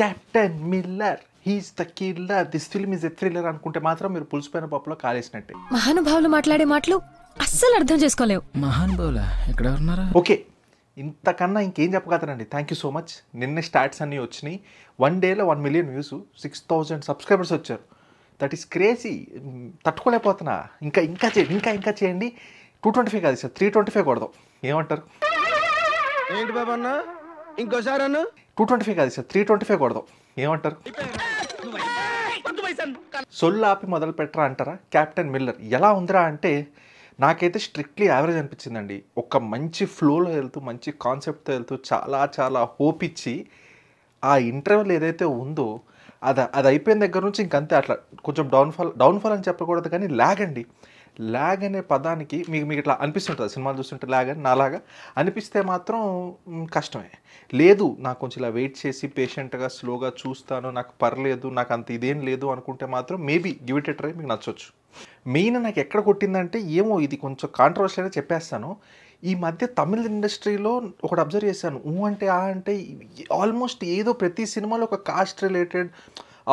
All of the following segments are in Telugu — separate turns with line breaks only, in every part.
captain Miller he's the killer this film is a thriller అనుకుంటే మాత్రం మీరు పులిసిపోయిన పప్పులో కాలేసినట్టే మహానుభావులు మాట్లాడే మాటలు అస్సలు అర్థం చేసుకోలేవు మహానుభావుల ఎక్కడ ఉన్నారా ఓకే ఇంతకన్నా ఇంకేం చెప్పగలనండి థ్యాంక్ యూ సో మచ్ నిన్న స్టార్ట్స్ అన్నీ వచ్చినాయి వన్ డేలో one million views six thousand subscribers వచ్చారు దట్ ఈస్ క్రేజీ తట్టుకోలేకపోతున్నా ఇంకా ఇంకా చేయండి ఇంకా ఇంకా చేయండి టూ ట్వంటీ ఫైవ్ కాదు సార్ త్రీ ట్వంటీ ఫైవ్ కొడదాం ఏమంటారు ఏంటి అన్న ఇంకోసారి టూ ట్వంటీ ఫైవ్ కాదు సార్ త్రీ ట్వంటీ ఫైవ్ కొడదాం ఏమంటారు సొల్లు ఆపి మొదలు పెట్టరా అంటారా క్యాప్టెన్ మిల్లర్ ఎలా ఉందిరా అంటే నాకైతే స్ట్రిక్ట్లీ యావరేజ్ అనిపించిందండి ఒక మంచి ఫ్లోలో వెళ్తూ మంచి కాన్సెప్ట్తో వెళ్తూ చాలా చాలా హోప్ ఇచ్చి ఆ ఇంటర్వెల్ ఏదైతే ఉందో అది అది అయిపోయిన దగ్గర నుంచి ఇంకంతే అట్లా కొంచెం డౌన్ఫాల్ డౌన్ఫాల్ అని చెప్పకూడదు కానీ లాగండి ల్యాగ్ అనే పదానికి మీకు మీకు ఇట్లా అనిపిస్తుంటుంది సినిమాలు చూస్తుంటే ల్యాగ్ అని నాలాగా అనిపిస్తే మాత్రం కష్టమే లేదు నాకు కొంచెం ఇలా వెయిట్ చేసి పేషెంట్గా స్లోగా చూస్తాను నాకు పర్లేదు నాకు అంత ఇదేం లేదు అనుకుంటే మాత్రం మేబీ గివ్ ఇట్ ట్రై మీకు నచ్చవచ్చు మెయిన్ నాకు ఎక్కడ కొట్టిందంటే ఏమో ఇది కొంచెం కాంట్రవర్షియల్ చెప్పేస్తాను ఈ మధ్య తమిళ ఇండస్ట్రీలో ఒకటి అబ్జర్వ్ చేశాను ఊ అంటే ఆ అంటే ఆల్మోస్ట్ ఏదో ప్రతి సినిమాలో ఒక కాస్ట్ రిలేటెడ్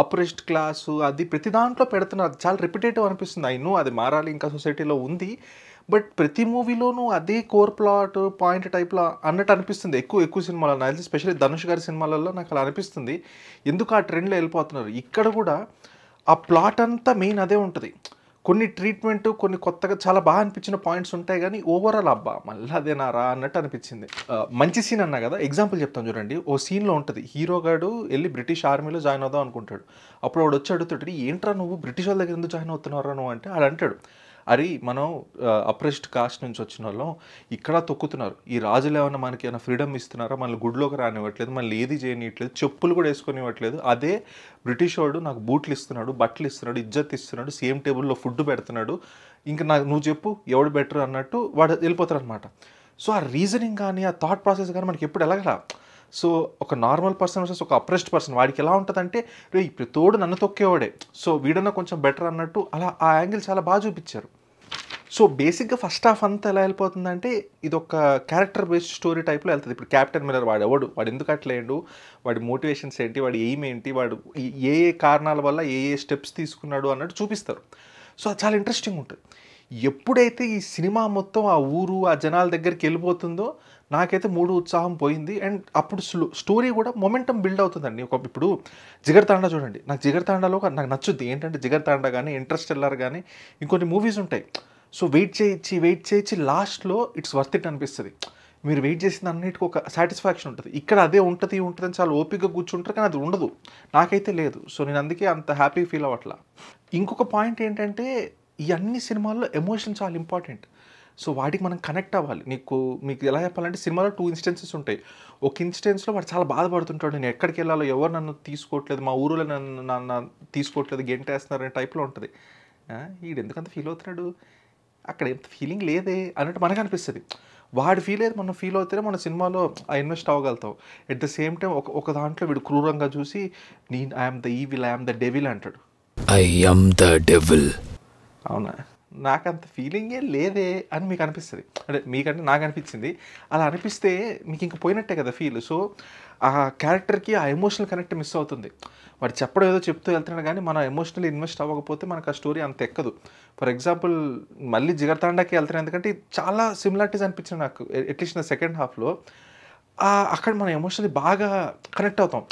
అప్రెస్డ్ క్లాసు అది ప్రతి దాంట్లో పెడుతున్నారు చాలా రిపిటేటివ్ అనిపిస్తుంది అయినో అది మారాలి ఇంకా సొసైటీలో ఉంది బట్ ప్రతి మూవీలోనూ అదే కోర్ ప్లాట్ పాయింట్ టైప్లో అన్నట్టు అనిపిస్తుంది ఎక్కువ ఎక్కువ సినిమాలలో అది స్పెషల్లీ ధనుష్ గారి సినిమాలలో నాకు అలా అనిపిస్తుంది ఎందుకు ఆ ట్రెండ్లో వెళ్ళిపోతున్నారు ఇక్కడ కూడా ఆ ప్లాట్ అంతా మెయిన్ అదే ఉంటుంది కొన్ని ట్రీట్మెంట్ కొన్ని కొత్తగా చాలా బాగా అనిపించిన పాయింట్స్ ఉంటాయి కానీ ఓవరాల్ అబ్బా మళ్ళీ అదేనారా అన్నట్టు అనిపించింది మంచి సీన్ అన్నా కదా ఎగ్జాంపుల్ చెప్తాను చూడండి ఓ సీన్లో ఉంటుంది హీరోగాడు వెళ్ళి బ్రిటిష్ ఆర్మీలో జాయిన్ అవుదాం అనుకుంటాడు అప్పుడు వాడు వచ్చి అడుగుతాడు ఏంట్రా నువ్వు బ్రిటిష్ వాళ్ళ దగ్గర ఎందుకు జాయిన్ అవుతున్నారా నువ్వు అంటే వాడు అంటాడు అరే మనం అప్రెస్డ్ కాస్ట్ నుంచి వచ్చిన వాళ్ళం ఇక్కడ తొక్కుతున్నారు ఈ రాజులు ఏమైనా మనకి ఏమైనా ఫ్రీడమ్ ఇస్తున్నారా మనల్ని గుడిలోకి రానివ్వట్లేదు మనల్ని ఏది చేయనివ్వట్లేదు చెప్పులు కూడా వేసుకొనివ్వట్లేదు అదే బ్రిటిష్ వాడు నాకు బూట్లు ఇస్తున్నాడు బట్టలు ఇస్తున్నాడు ఇజ్జత్ ఇస్తున్నాడు సేమ్ టేబుల్లో ఫుడ్ పెడుతున్నాడు ఇంకా నాకు నువ్వు చెప్పు ఎవడు బెటర్ అన్నట్టు వాడు వెళ్ళిపోతారు అనమాట సో ఆ రీజనింగ్ కానీ ఆ థాట్ ప్రాసెస్ కానీ మనకి ఎప్పుడు ఎలాగలా సో ఒక నార్మల్ పర్సన్ వర్సెస్ ఒక అప్రెస్డ్ పర్సన్ వాడికి ఎలా ఉంటుందంటే రే ఇప్పుడు తోడు నన్ను తొక్కేవాడే సో వీడన్నా కొంచెం బెటర్ అన్నట్టు అలా ఆ యాంగిల్ చాలా బాగా చూపించారు సో బేసిక్గా ఫస్ట్ హాఫ్ అంతా ఎలా వెళ్ళిపోతుందంటే ఇది ఒక క్యారెక్టర్ బేస్డ్ స్టోరీ టైప్లో వెళ్తుంది ఇప్పుడు క్యాప్టెన్ మిల్లర్ వాడు ఎవడు వాడు ఎందుకు అట్లేడు వాడి మోటివేషన్స్ ఏంటి వాడి ఎయిమ్ ఏంటి వాడు ఏ ఏ కారణాల వల్ల ఏ ఏ స్టెప్స్ తీసుకున్నాడు అన్నట్టు చూపిస్తారు సో అది చాలా ఇంట్రెస్టింగ్ ఉంటుంది ఎప్పుడైతే ఈ సినిమా మొత్తం ఆ ఊరు ఆ జనాల దగ్గరికి వెళ్ళిపోతుందో నాకైతే మూడు ఉత్సాహం పోయింది అండ్ అప్పుడు స్లో స్టోరీ కూడా మొమెంటం బిల్డ్ అవుతుందండి ఒక ఇప్పుడు జిగర్తాండా చూడండి నాకు జిగర్తాండాలో నాకు నచ్చుద్ది ఏంటంటే జిగర్తాండా కానీ ఇంట్రెస్ట్ వెళ్ళారు కానీ ఇంకొన్ని మూవీస్ ఉంటాయి సో వెయిట్ చేయించి వెయిట్ చేయించి లాస్ట్లో ఇట్స్ వర్త్ ఇట్ అనిపిస్తుంది మీరు వెయిట్ చేసిన అన్నిటికీ ఒక సాటిస్ఫాక్షన్ ఉంటుంది ఇక్కడ అదే ఉంటుంది ఉంటుంది అని చాలా ఓపికగా కూర్చుంటారు కానీ అది ఉండదు నాకైతే లేదు సో నేను అందుకే అంత హ్యాపీ ఫీల్ అవ్వట్లా ఇంకొక పాయింట్ ఏంటంటే ఈ అన్ని సినిమాల్లో ఎమోషన్ చాలా ఇంపార్టెంట్ సో వాటికి మనం కనెక్ట్ అవ్వాలి నీకు మీకు ఎలా చెప్పాలంటే సినిమాలో టూ ఇన్స్టెన్సెస్ ఉంటాయి ఒక ఇన్స్టెన్స్లో వాడు చాలా బాధపడుతుంటాడు నేను ఎక్కడికి వెళ్ళాలో ఎవరు నన్ను తీసుకోవట్లేదు మా ఊరిలో నన్ను నన్ను తీసుకోవట్లేదు అనే టైప్లో ఉంటుంది ఈడు ఎందుకంత ఫీల్ అవుతున్నాడు అక్కడ ఎంత ఫీలింగ్ లేదే అన్నట్టు మనకు అనిపిస్తుంది వాడు ఫీల్ అయితే మనం ఫీల్ అవుతేనే మన సినిమాలో ఇన్వెస్ట్ అవ్వగలుగుతాం ఎట్ ద సేమ్ టైం ఒక ఒక దాంట్లో వీడు క్రూరంగా చూసి నేను I'm the evil I'm the devil అంటాడు ఐఎమ్ ద డెవిల్ అవునా నాకు అంత ఫీలింగే లేదే అని మీకు అనిపిస్తుంది అంటే మీకంటే నాకు అనిపించింది అలా అనిపిస్తే మీకు ఇంక పోయినట్టే కదా ఫీల్ సో ఆ క్యారెక్టర్కి ఆ ఎమోషనల్ కనెక్ట్ మిస్ అవుతుంది వాడు చెప్పడం ఏదో చెప్తూ వెళ్తున్నాడు కానీ మనం ఎమోషనల్ ఇన్వెస్ట్ అవ్వకపోతే మనకు ఆ స్టోరీ అంత ఎక్కదు ఫర్ ఎగ్జాంపుల్ మళ్ళీ జిగర్తాండాకి వెళ్తున్నాయి ఎందుకంటే చాలా సిమిలారిటీస్ అనిపించింది నాకు ఎట్లీస్ట్ సెకండ్ హాఫ్లో అక్కడ మనం ఎమోషనల్ బాగా కనెక్ట్ అవుతాం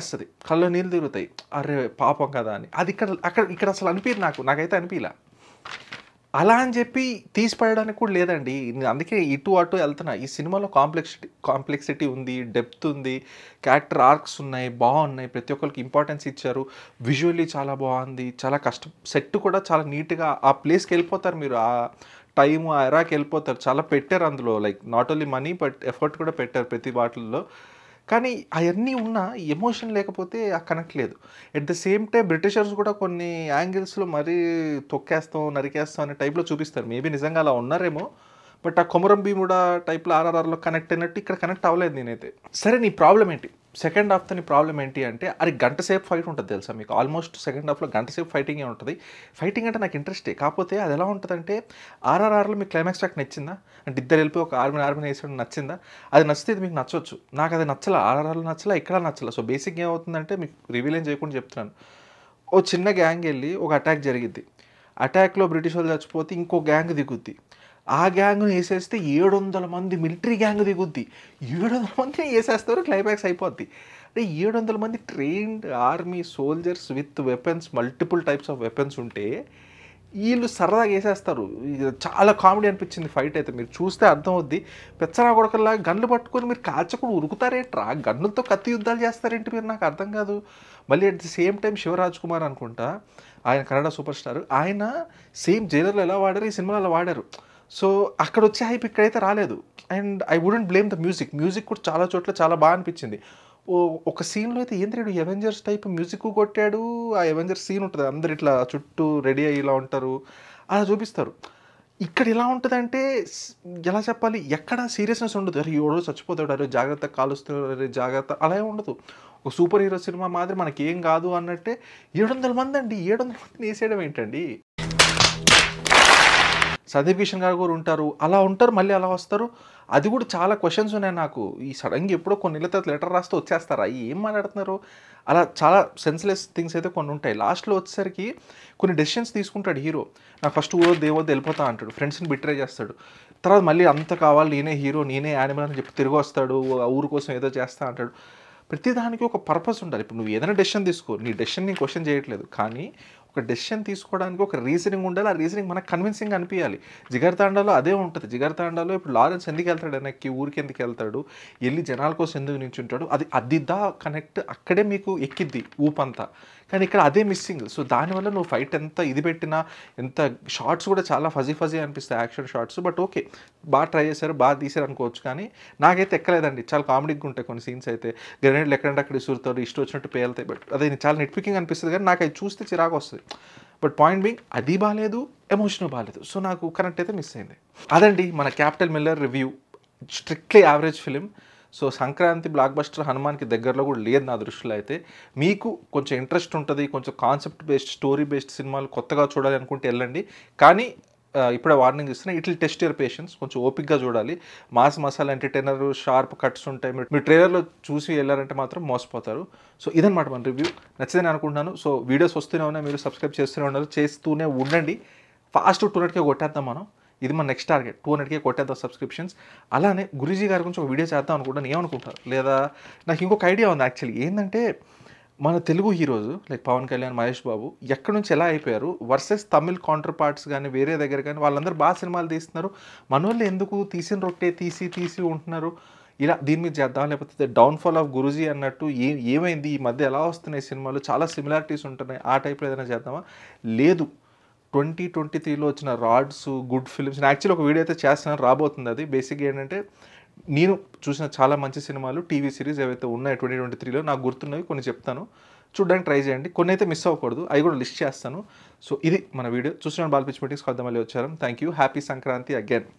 వస్తుంది కళ్ళు నీళ్ళు తిరుగుతాయి అరే పాపం కదా అని అది ఇక్కడ అక్కడ ఇక్కడ అసలు అనిపించదు నాకు నాకైతే అనిపించలే అలా అని చెప్పి తీసిపడడానికి కూడా లేదండి అందుకే ఇటు అటు వెళ్తున్నా ఈ సినిమాలో కాంప్లెక్సిటీ కాంప్లెక్సిటీ ఉంది డెప్త్ ఉంది క్యారెక్టర్ ఆర్క్స్ ఉన్నాయి బాగున్నాయి ప్రతి ఒక్కరికి ఇంపార్టెన్స్ ఇచ్చారు విజువల్లీ చాలా బాగుంది చాలా కష్టం సెట్ కూడా చాలా నీట్గా ఆ ప్లేస్కి వెళ్ళిపోతారు మీరు ఆ టైము ఆ ఎరాకి వెళ్ళిపోతారు చాలా పెట్టారు అందులో like not only money but effort కూడా పెట్టారు ప్రతి బాటిల్లో కానీ అవన్నీ ఉన్నా ఎమోషన్ లేకపోతే ఆ కనెక్ట్ లేదు at the same time Britishers కూడా కొన్ని యాంగిల్స్లో మరీ తొక్కేస్తాం నరికేస్తాం అనే టైప్లో చూపిస్తారు మేబీ నిజంగా అలా ఉన్నారేమో బట్ ఆ కొమరం భీముడా టైప్లో ఆర్ఆర్ఆర్లో కనెక్ట్ అయినట్టు ఇక్కడ కనెక్ట్ అవ్వలేదు నేనైతే సరే నీ ప్రాబ్లం ఏంటి సెకండ్ హాఫ్ హాఫ్తోని ప్రాబ్లం ఏంటి అంటే అది గంట సేపు ఫైట్ ఉంటుంది తెలుసా మీకు ఆల్మోస్ట్ సెకండ్ హాఫ్లో గంట సేపు ఫైటింగే ఉంటుంది ఫైటింగ్ అంటే నాకు ఇంట్రెస్టే కాకపోతే అది ఎలా ఉంటుందంటే ఆర్ఆర్ఆర్లో మీకు క్లైమాక్స్ ట్రాక్ నచ్చిందా అంటే ఇద్దరు వెళ్ళిపోయి ఒక ఆర్మీ ఆర్మీ వేసాడు నచ్చిందా అది నచ్చితే ఇది మీకు నచ్చవచ్చు నాకు అది నచ్చల ఆర్ఆర్ఆర్లో నచ్చల ఇక్కడ నచ్చల సో బేసిక్ ఏమవుతుందంటే మీకు రివీల్ ఏం చేయకుండా చెప్తున్నాను ఓ చిన్న గ్యాంగ్ వెళ్ళి ఒక అటాక్ జరిగిద్ది అటాక్లో బ్రిటిష్ వాళ్ళు చచ్చిపోతే ఇంకో గ్యాంగ్ దిగుద్ది ఆ గ్యాంగ్ను వేసేస్తే ఏడు వందల మంది మిలిటరీ గ్యాంగ్ దిగుద్ది ఏడు వందల మంది వేసేస్తారు క్లైమాక్స్ అయిపోద్ది అంటే ఏడు వందల మంది trained army soldiers with weapons multiple types of weapons ఉంటే వీళ్ళు సరదాగా వేసేస్తారు చాలా కామెడీ అనిపించింది ఫైట్ అయితే మీరు చూస్తే అర్థం అవుద్ది పెచ్చనా కొడకల్లా గన్లు పట్టుకొని మీరు కాల్చకుండా ఉరుకుతారేంట్రా గన్నులతో కత్తి యుద్ధాలు చేస్తారేంటి మీరు నాకు అర్థం కాదు మళ్ళీ at the same time Shivaraj Kumar అనుకుంటా ఆయన కన్నడ సూపర్ స్టార్ ఆయన సేమ్ జైలర్లో ఎలా వాడారు ఈ సినిమాలో వాడారు సో అక్కడ వచ్చే హైప్ ఇక్కడైతే రాలేదు and I wouldn't blame the music music కూడా చాలా చోట్ల చాలా బాగా అనిపించింది ఓ ఒక సీన్లో అయితే ఏం తెలియడు ఎవెంజర్స్ టైప్ మ్యూజిక్ కొట్టాడు ఆ ఎవెంజర్స్ సీన్ ఉంటుంది అందరు ఇట్లా చుట్టూ రెడీ అయ్యి ఇలా ఉంటారు అలా చూపిస్తారు ఇక్కడ ఎలా ఉంటుందంటే ఎలా చెప్పాలి ఎక్కడ సీరియస్నెస్ ఉండదు అరే ఎవడో చచ్చిపోతాడు అరే జాగ్రత్త కాలుస్తున్నారు అరే జాగ్రత్త అలా ఉండదు ఒక సూపర్ హీరో సినిమా మాదిరి మనకేం కాదు అన్నట్టే ఏడు వందల మంది అండి ఏడు వందల మందిని వేసేయడం ఏంటండి సందీప్ కిషన్ గారు కూడా ఉంటారు అలా ఉంటారు మళ్ళీ అలా వస్తారు అది కూడా చాలా క్వశ్చన్స్ ఉన్నాయి నాకు ఈ సడన్గా ఎప్పుడో కొన్ని నెలల తర్వాత లెటర్ రాస్తే వచ్చేస్తారా ఏం మాట్లాడుతున్నారు అలా చాలా సెన్స్లెస్ థింగ్స్ అయితే కొన్ని ఉంటాయి లాస్ట్లో వచ్చేసరికి కొన్ని డెసిషన్స్ తీసుకుంటాడు హీరో నాకు ఫస్ట్ ఊరో దేవోద్దు వెళ్ళిపోతా అంటాడు ఫ్రెండ్స్ని బిట్రే చేస్తాడు తర్వాత మళ్ళీ అంత కావాలి నేనే హీరో నేనే యానిమల్ అని చెప్పి తిరిగి వస్తాడు ఊరు కోసం ఏదో చేస్తా అంటాడు ప్రతిదానికి ఒక పర్పస్ ఉండాలి ఇప్పుడు నువ్వు ఏదైనా డెసిషన్ తీసుకో నీ డెసిషన్ నేను క్వశ్చన్ చేయట్లేదు కానీ ఒక డెసిషన్ తీసుకోవడానికి ఒక రీజనింగ్ ఉండాలి ఆ రీజనింగ్ మనకు కన్విన్సింగ్ అనిపించాలి జిగర్తాండాలో అదే ఉంటుంది జిగర్తాండాలో ఇప్పుడు లారెన్స్ ఎందుకు వెళ్తాడు వెనక్కి ఊరికి ఎందుకు వెళ్తాడు వెళ్ళి జనాల కోసం ఎందుకు నించుంటాడు అది దా కనెక్ట్ అక్కడే మీకు ఎక్కిద్ది ఊపంతా కానీ ఇక్కడ అదే మిస్సింగ్ సో దానివల్ల నువ్వు ఫైట్ ఎంత ఇది పెట్టినా ఎంత షార్ట్స్ కూడా చాలా ఫజీ ఫజీ అనిపిస్తాయి యాక్షన్ షార్ట్స్ బట్ ఓకే బాగా ట్రై చేశారు బాగా తీసారు అనుకోవచ్చు కానీ నాకైతే ఎక్కలేదండి చాలా కామెడీగా ఉంటాయి కొన్ని సీన్స్ అయితే గ్రెనేడ్లు ఎక్కడంటే అక్కడ ఇసురుతారు ఇష్టం వచ్చినట్టు పేలుతాయి బట్ అదే చాలా నెట్ పికింగ్ అనిపిస్తుంది కానీ నాకు అది చూస్తే చిరాకు వస్తుంది బట్ పాయింట్ బింగ్ అది బాగాలేదు ఎమోషన్ బాగాలేదు సో నాకు కరెక్ట్ అయితే మిస్ అయింది అదండి మన captain Miller review strictly average film so Sankranti blockbuster హనుమాన్కి దగ్గరలో కూడా లేదు నా దృష్టిలో అయితే మీకు కొంచెం ఇంట్రెస్ట్ ఉంటుంది కొంచెం కాన్సెప్ట్ బేస్డ్ స్టోరీ బేస్డ్ సినిమాలు కొత్తగా చూడాలి అనుకుంటే వెళ్ళండి కానీ ఇప్పుడే వార్నింగ్ ఇస్తున్నా ఇట్లా టెస్ట్ ఇయర్ పేషెన్స్ కొంచెం ఓపిక్గా చూడాలి mass masala entertainer sharp cuts ఉంటాయి మీరు మీరు ట్రైలర్లో చూసి వెళ్ళారంటే మాత్రం మోసపోతారు సో ఇదనమాట మన రివ్యూ నచ్చదని అనుకుంటున్నాను సో వీడియోస్ వస్తూనే ఉన్నాయి మీరు సబ్స్క్రైబ్ చేస్తూనే ఉన్నారు చేస్తూనే ఉండండి ఫాస్ట్ టూనెట్గా కొట్టేద్దాం మనం ఇది మన నెక్స్ట్ టార్గెట్ టూ కే కొట్టేద్దాం సబ్స్క్రిప్షన్స్ అలానే గురుజీ గారి గురించి ఒక వీడియో చేద్దాం అనుకుంటాను ఏమనుకుంటారు లేదా నాకు ఇంకొక ఐడియా ఉంది యాక్చువల్లీ ఏంటంటే మన తెలుగు హీరోస్ లైక్ పవన్ కళ్యాణ్ మహేష్ బాబు ఎక్కడి నుంచి ఎలా అయిపోయారు వర్సెస్ తమిళ్ కాంటర్ పార్ట్స్ కానీ వేరే దగ్గర కానీ వాళ్ళందరూ బాగా సినిమాలు తీస్తున్నారు మన వాళ్ళు ఎందుకు తీసిన రొట్టే తీసి తీసి ఉంటున్నారు ఇలా దీని మీద చేద్దాం లేకపోతే డౌన్ఫాల్ ఆఫ్ గురూజీ అన్నట్టు ఏ ఏమైంది ఈ మధ్య ఎలా వస్తున్నాయి సినిమాలు చాలా సిమిలారిటీస్ ఉంటున్నాయి ఆ టైప్లో ఏదైనా చేద్దామా లేదు ట్వంటీ ట్వంటీ త్రీలో వచ్చిన రాడ్స్ గుడ్ ఫిల్మ్స్ నేను యాక్చువల్లీ ఒక వీడియో అయితే చేస్తాను రాబోతుంది అది బేసిక్గా ఏంటంటే నేను చూసిన చాలా మంచి సినిమాలు టీవీ సిరీస్ ఏవైతే ఉన్నాయి ట్వంటీ ట్వంటీ త్రీలో నాకు గుర్తున్నవి కొన్ని చెప్తాను చూడడానికి ట్రై చేయండి కొన్ని అయితే మిస్ అవ్వకూడదు అవి కూడా లిస్ట్ చేస్తాను సో ఇది మన వీడియో చూసిన బాల్ పిచ్ మీటింగ్స్ కొద్దిమంది వచ్చారు thank you happy Sankranti again